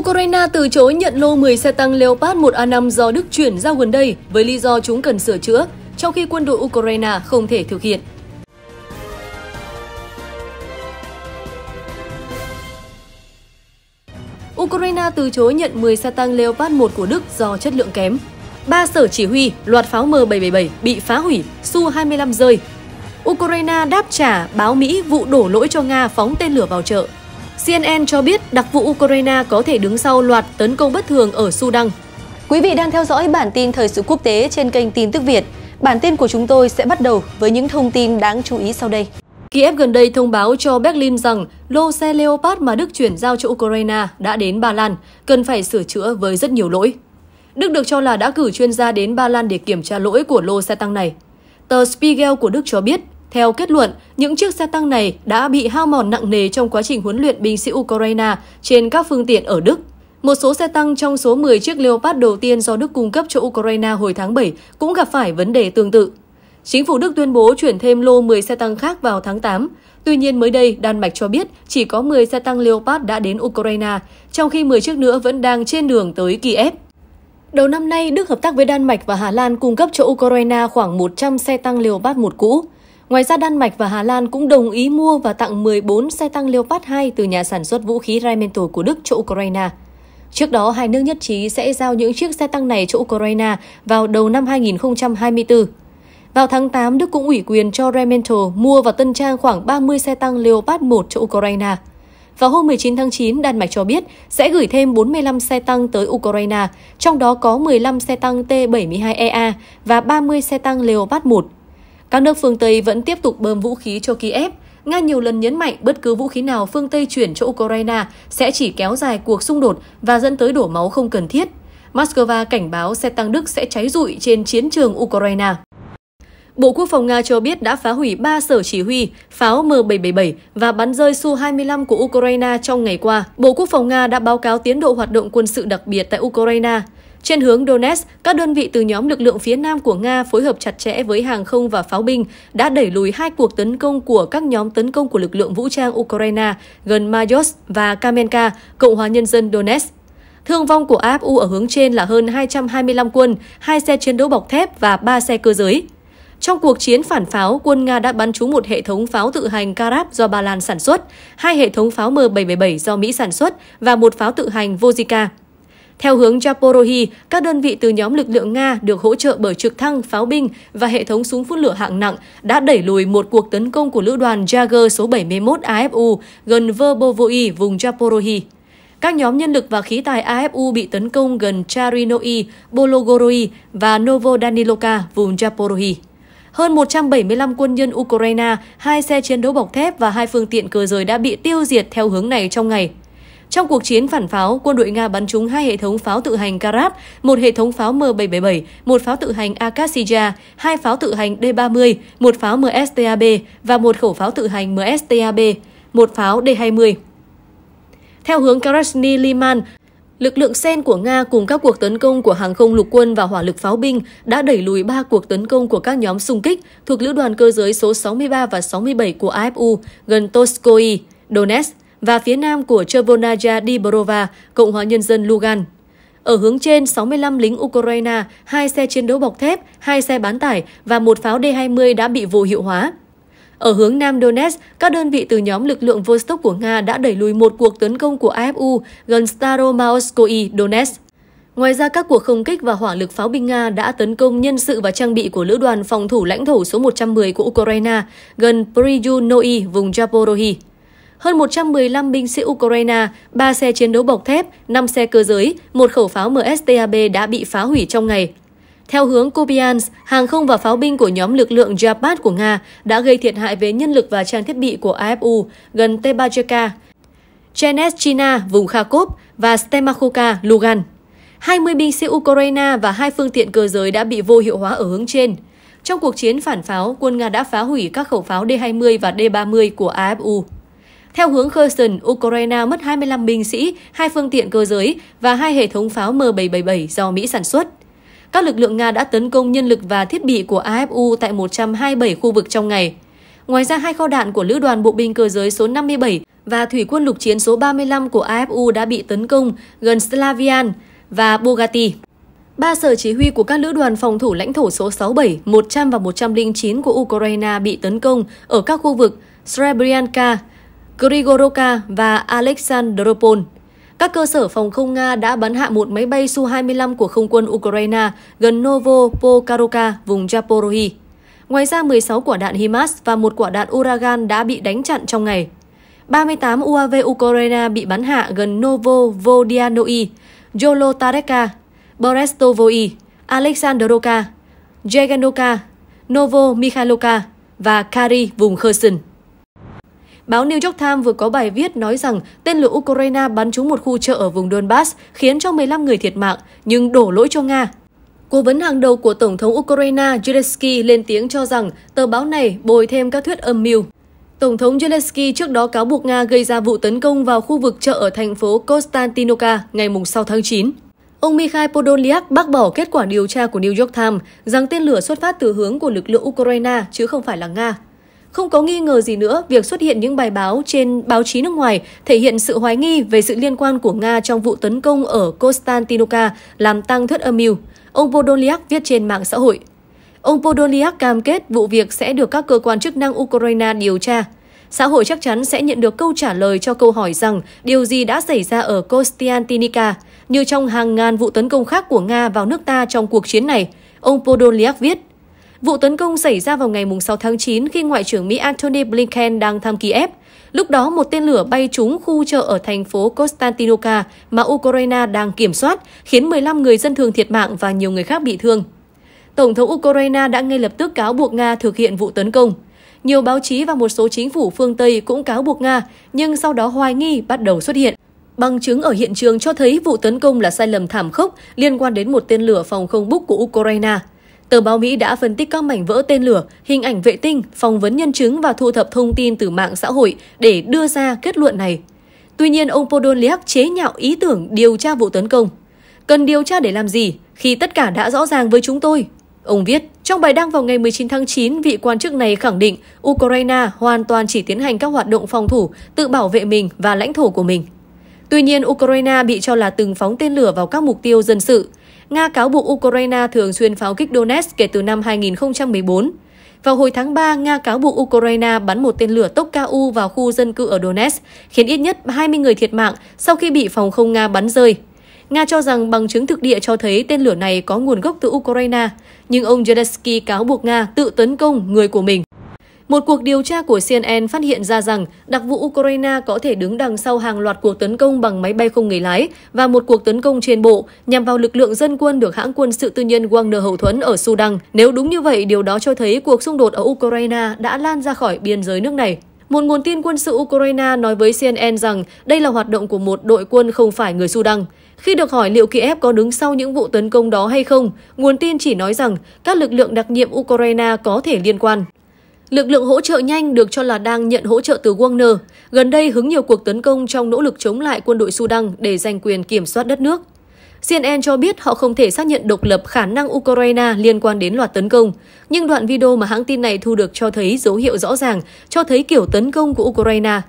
Ukraine từ chối nhận lô 10 xe tăng Leopard 1A5 do Đức chuyển giao gần đây với lý do chúng cần sửa chữa, trong khi quân đội Ukraine không thể thực hiện. Ukraine từ chối nhận 10 xe tăng Leopard 1 của Đức do chất lượng kém. Ba sở chỉ huy, loạt pháo M777 bị phá hủy, Su-25 rơi. Ukraine đáp trả báo Mỹ vụ đổ lỗi cho Nga phóng tên lửa vào chợ CNN cho biết đặc vụ Ukraine có thể đứng sau loạt tấn công bất thường ở Sudan. Quý vị đang theo dõi bản tin thời sự quốc tế trên kênh Tin tức Việt. Bản tin của chúng tôi sẽ bắt đầu với những thông tin đáng chú ý sau đây. Kiev gần đây thông báo cho Berlin rằng lô xe Leopard mà Đức chuyển giao cho Ukraine đã đến Ba Lan, cần phải sửa chữa với rất nhiều lỗi. Đức được cho là đã cử chuyên gia đến Ba Lan để kiểm tra lỗi của lô xe tăng này. Tờ Spiegel của Đức cho biết, theo kết luận, những chiếc xe tăng này đã bị hao mòn nặng nề trong quá trình huấn luyện binh sĩ Ukraine trên các phương tiện ở Đức. Một số xe tăng trong số 10 chiếc Leopard đầu tiên do Đức cung cấp cho Ukraine hồi tháng 7 cũng gặp phải vấn đề tương tự. Chính phủ Đức tuyên bố chuyển thêm lô 10 xe tăng khác vào tháng 8. Tuy nhiên mới đây, Đan Mạch cho biết chỉ có 10 xe tăng Leopard đã đến Ukraine, trong khi 10 chiếc nữa vẫn đang trên đường tới Kiev. Đầu năm nay, Đức hợp tác với Đan Mạch và Hà Lan cung cấp cho Ukraine khoảng 100 xe tăng Leopard một cũ. Ngoài ra, Đan Mạch và Hà Lan cũng đồng ý mua và tặng 14 xe tăng Leopard 2 từ nhà sản xuất vũ khí Rheinmetall của Đức cho Ukraine. Trước đó, hai nước nhất trí sẽ giao những chiếc xe tăng này cho Ukraine vào đầu năm 2024. Vào tháng 8, Đức cũng ủy quyền cho Rheinmetall mua và tân trang khoảng 30 xe tăng Leopard 1 cho Ukraine. Vào hôm 19 tháng 9, Đan Mạch cho biết sẽ gửi thêm 45 xe tăng tới Ukraine, trong đó có 15 xe tăng T-72EA và 30 xe tăng Leopard 1. Các nước phương Tây vẫn tiếp tục bơm vũ khí cho Kiev. Nga nhiều lần nhấn mạnh bất cứ vũ khí nào phương Tây chuyển cho Ukraine sẽ chỉ kéo dài cuộc xung đột và dẫn tới đổ máu không cần thiết. Moscow cảnh báo xe tăng Đức sẽ cháy rụi trên chiến trường Ukraine. Bộ Quốc phòng Nga cho biết đã phá hủy 3 sở chỉ huy, pháo M777 và bắn rơi Su-25 của Ukraine trong ngày qua. Bộ Quốc phòng Nga đã báo cáo tiến độ hoạt động quân sự đặc biệt tại Ukraine. Trên hướng Donetsk, các đơn vị từ nhóm lực lượng phía Nam của Nga phối hợp chặt chẽ với hàng không và pháo binh đã đẩy lùi hai cuộc tấn công của các nhóm tấn công của lực lượng vũ trang Ukraine gần Majos và Kamenka, Cộng hòa Nhân dân Donetsk. Thương vong của AFU ở hướng trên là hơn 225 quân, hai xe chiến đấu bọc thép và 3 xe cơ giới. Trong cuộc chiến phản pháo, quân Nga đã bắn trúng một hệ thống pháo tự hành Karab do Ba Lan sản xuất, hai hệ thống pháo M777 do Mỹ sản xuất và một pháo tự hành Vozika. Theo hướng Japorohi, các đơn vị từ nhóm lực lượng Nga được hỗ trợ bởi trực thăng, pháo binh và hệ thống súng phun lửa hạng nặng đã đẩy lùi một cuộc tấn công của lữ đoàn Jager số 71 AFU gần Verbovoi, vùng Japorohi. Các nhóm nhân lực và khí tài AFU bị tấn công gần Charinoi, Bologoroi và Novodanilovka, vùng Japorohi. Hơn 175 quân nhân Ukraine, hai xe chiến đấu bọc thép và hai phương tiện cơ giới đã bị tiêu diệt theo hướng này trong ngày. Trong cuộc chiến phản pháo, quân đội Nga bắn trúng hai hệ thống pháo tự hành karab một hệ thống pháo M777, một pháo tự hành Akasija, hai pháo tự hành D30, một pháo MSTAB và một khẩu pháo tự hành MSTAB, một pháo D20. Theo hướng Krasny Liman, lực lượng sen của Nga cùng các cuộc tấn công của hàng không lục quân và hỏa lực pháo binh đã đẩy lùi ba cuộc tấn công của các nhóm xung kích thuộc lữ đoàn cơ giới số 63 và 67 của AFU gần Toskoi, Donetsk và phía nam của Chervonaja Dibrova, Cộng hòa Nhân dân Lugan. Ở hướng trên, 65 lính Ukraine, hai xe chiến đấu bọc thép, hai xe bán tải và một pháo D-20 đã bị vô hiệu hóa. Ở hướng Nam Donetsk, các đơn vị từ nhóm lực lượng Vostok của Nga đã đẩy lùi một cuộc tấn công của AFU gần Staromaoskoye, Donetsk. Ngoài ra, các cuộc không kích và hỏa lực pháo binh Nga đã tấn công nhân sự và trang bị của Lữ đoàn Phòng thủ lãnh thổ số 110 của Ukraine gần Priyunoi, vùng Japorohi hơn 115 binh sĩ Ukraine, 3 xe chiến đấu bọc thép, 5 xe cơ giới, một khẩu pháo MSTAB đã bị phá hủy trong ngày. Theo hướng Kupiansk, hàng không và pháo binh của nhóm lực lượng Japat của Nga đã gây thiệt hại về nhân lực và trang thiết bị của AFU gần Tebacheka, Cherneshchina, vùng Kharkov và Stemakhovka, Lugan. 20 binh sĩ Ukraine và hai phương tiện cơ giới đã bị vô hiệu hóa ở hướng trên. Trong cuộc chiến phản pháo, quân Nga đã phá hủy các khẩu pháo D-20 và D-30 của AFU. Theo hướng Kherson, Ukraine mất 25 binh sĩ, hai phương tiện cơ giới và hai hệ thống pháo M777 do Mỹ sản xuất. Các lực lượng Nga đã tấn công nhân lực và thiết bị của AFU tại 127 khu vực trong ngày. Ngoài ra, hai kho đạn của Lữ đoàn Bộ binh Cơ giới số 57 và Thủy quân lục chiến số 35 của AFU đã bị tấn công gần Slavian và Bogati. Ba sở chỉ huy của các lữ đoàn phòng thủ lãnh thổ số 67, 100 và 109 của Ukraine bị tấn công ở các khu vực Srebrenica, Grigoroka và Alexandropol. Các cơ sở phòng không Nga đã bắn hạ một máy bay Su-25 của không quân Ukraine gần Novo Pokaroka, vùng Japorohi. Ngoài ra, 16 quả đạn HIMARS và một quả đạn Uragan đã bị đánh chặn trong ngày. 38 UAV Ukraine bị bắn hạ gần Novo Vodianoi, Yolotareka, Borestovoi, Alexandroka, Jeganoka, Novo Mikhailovka và Kari vùng Kherson. Báo New York Times vừa có bài viết nói rằng tên lửa Ukraine bắn trúng một khu chợ ở vùng Donbass khiến cho 15 người thiệt mạng, nhưng đổ lỗi cho Nga. Cố vấn hàng đầu của Tổng thống Ukraine Zelensky lên tiếng cho rằng tờ báo này bồi thêm các thuyết âm mưu. Tổng thống Zelensky trước đó cáo buộc Nga gây ra vụ tấn công vào khu vực chợ ở thành phố Konstantinivka ngày 6 tháng 9. Ông Mikhail Podolyak bác bỏ kết quả điều tra của New York Times rằng tên lửa xuất phát từ hướng của lực lượng Ukraine chứ không phải là Nga. Không có nghi ngờ gì nữa, việc xuất hiện những bài báo trên báo chí nước ngoài thể hiện sự hoài nghi về sự liên quan của Nga trong vụ tấn công ở Konstantinopka làm tăng thuyết âm mưu. Ông Podolyak viết trên mạng xã hội. Ông Podolyak cam kết vụ việc sẽ được các cơ quan chức năng Ukraine điều tra. Xã hội chắc chắn sẽ nhận được câu trả lời cho câu hỏi rằng điều gì đã xảy ra ở Konstantinopka, như trong hàng ngàn vụ tấn công khác của Nga vào nước ta trong cuộc chiến này, ông Podolyak viết. Vụ tấn công xảy ra vào ngày 6 tháng 9 khi Ngoại trưởng Mỹ Antony Blinken đang thăm Kiev. Lúc đó, một tên lửa bay trúng khu chợ ở thành phố Konstantinopka mà Ukraine đang kiểm soát, khiến 15 người dân thường thiệt mạng và nhiều người khác bị thương. Tổng thống Ukraine đã ngay lập tức cáo buộc Nga thực hiện vụ tấn công. Nhiều báo chí và một số chính phủ phương Tây cũng cáo buộc Nga, nhưng sau đó hoài nghi bắt đầu xuất hiện. Bằng chứng ở hiện trường cho thấy vụ tấn công là sai lầm thảm khốc liên quan đến một tên lửa phòng không búc của Ukraine. Tờ báo Mỹ đã phân tích các mảnh vỡ tên lửa, hình ảnh vệ tinh, phỏng vấn nhân chứng và thu thập thông tin từ mạng xã hội để đưa ra kết luận này. Tuy nhiên, ông Podolyak chế nhạo ý tưởng điều tra vụ tấn công. Cần điều tra để làm gì khi tất cả đã rõ ràng với chúng tôi? Ông viết, trong bài đăng vào ngày 19 tháng 9, vị quan chức này khẳng định Ukraine hoàn toàn chỉ tiến hành các hoạt động phòng thủ, tự bảo vệ mình và lãnh thổ của mình. Tuy nhiên, Ukraine bị cho là từng phóng tên lửa vào các mục tiêu dân sự. Nga cáo buộc Ukraine thường xuyên pháo kích Donetsk kể từ năm 2014. Vào hồi tháng 3, Nga cáo buộc Ukraine bắn một tên lửa tốc KU vào khu dân cư ở Donetsk, khiến ít nhất 20 người thiệt mạng sau khi bị phòng không Nga bắn rơi. Nga cho rằng bằng chứng thực địa cho thấy tên lửa này có nguồn gốc từ Ukraine, nhưng ông Zelensky cáo buộc Nga tự tấn công người của mình. Một cuộc điều tra của CNN phát hiện ra rằng đặc vụ Ukraine có thể đứng đằng sau hàng loạt cuộc tấn công bằng máy bay không người lái và một cuộc tấn công trên bộ nhằm vào lực lượng dân quân được hãng quân sự tư nhân Wagner hậu thuẫn ở Sudan. Nếu đúng như vậy, điều đó cho thấy cuộc xung đột ở Ukraine đã lan ra khỏi biên giới nước này. Một nguồn tin quân sự Ukraine nói với CNN rằng đây là hoạt động của một đội quân không phải người Sudan. Khi được hỏi liệu Kiev có đứng sau những vụ tấn công đó hay không, nguồn tin chỉ nói rằng các lực lượng đặc nhiệm Ukraine có thể liên quan. Lực lượng hỗ trợ nhanh được cho là đang nhận hỗ trợ từ Wagner, gần đây hứng nhiều cuộc tấn công trong nỗ lực chống lại quân đội Sudan để giành quyền kiểm soát đất nước. CNN cho biết họ không thể xác nhận độc lập khả năng Ukraine liên quan đến loạt tấn công, nhưng đoạn video mà hãng tin này thu được cho thấy dấu hiệu rõ ràng, cho thấy kiểu tấn công của Ukraine.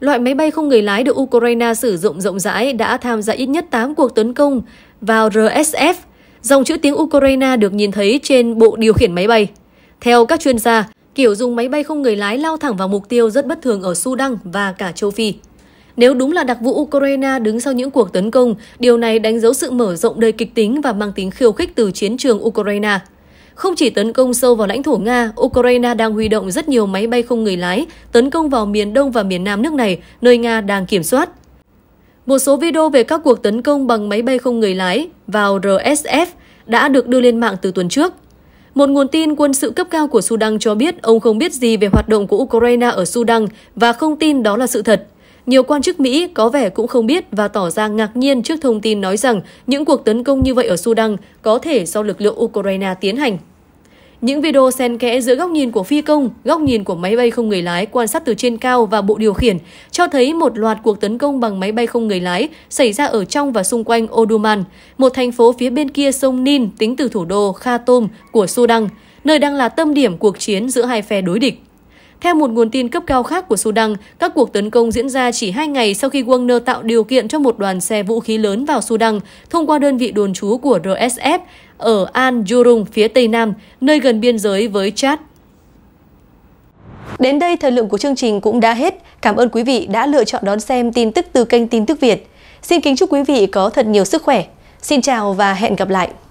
Loại máy bay không người lái được Ukraine sử dụng rộng rãi đã tham gia ít nhất 8 cuộc tấn công vào RSF. Dòng chữ tiếng Ukraine được nhìn thấy trên bộ điều khiển máy bay. Theo các chuyên gia, Kiểu dùng máy bay không người lái lao thẳng vào mục tiêu rất bất thường ở Sudan và cả châu Phi. Nếu đúng là đặc vụ Ukraine đứng sau những cuộc tấn công, điều này đánh dấu sự mở rộng đầy kịch tính và mang tính khiêu khích từ chiến trường Ukraine. Không chỉ tấn công sâu vào lãnh thổ Nga, Ukraine đang huy động rất nhiều máy bay không người lái tấn công vào miền đông và miền nam nước này, nơi Nga đang kiểm soát. Một số video về các cuộc tấn công bằng máy bay không người lái vào RSF đã được đưa lên mạng từ tuần trước. Một nguồn tin quân sự cấp cao của Sudan cho biết ông không biết gì về hoạt động của Ukraine ở Sudan và không tin đó là sự thật. Nhiều quan chức Mỹ có vẻ cũng không biết và tỏ ra ngạc nhiên trước thông tin nói rằng những cuộc tấn công như vậy ở Sudan có thể do lực lượng Ukraine tiến hành. Những video xen kẽ giữa góc nhìn của phi công, góc nhìn của máy bay không người lái quan sát từ trên cao và bộ điều khiển cho thấy một loạt cuộc tấn công bằng máy bay không người lái xảy ra ở trong và xung quanh Oduman, một thành phố phía bên kia sông Nin tính từ thủ đô Khartoum của Sudan, nơi đang là tâm điểm cuộc chiến giữa hai phe đối địch. Theo một nguồn tin cấp cao khác của Sudan, các cuộc tấn công diễn ra chỉ hai ngày sau khi Wagner tạo điều kiện cho một đoàn xe vũ khí lớn vào Sudan thông qua đơn vị đồn trú của RSF ở Al Jurung phía tây nam, nơi gần biên giới với Chad. Đến đây thời lượng của chương trình cũng đã hết. Cảm ơn quý vị đã lựa chọn đón xem tin tức từ kênh Tin tức Việt. Xin kính chúc quý vị có thật nhiều sức khỏe. Xin chào và hẹn gặp lại!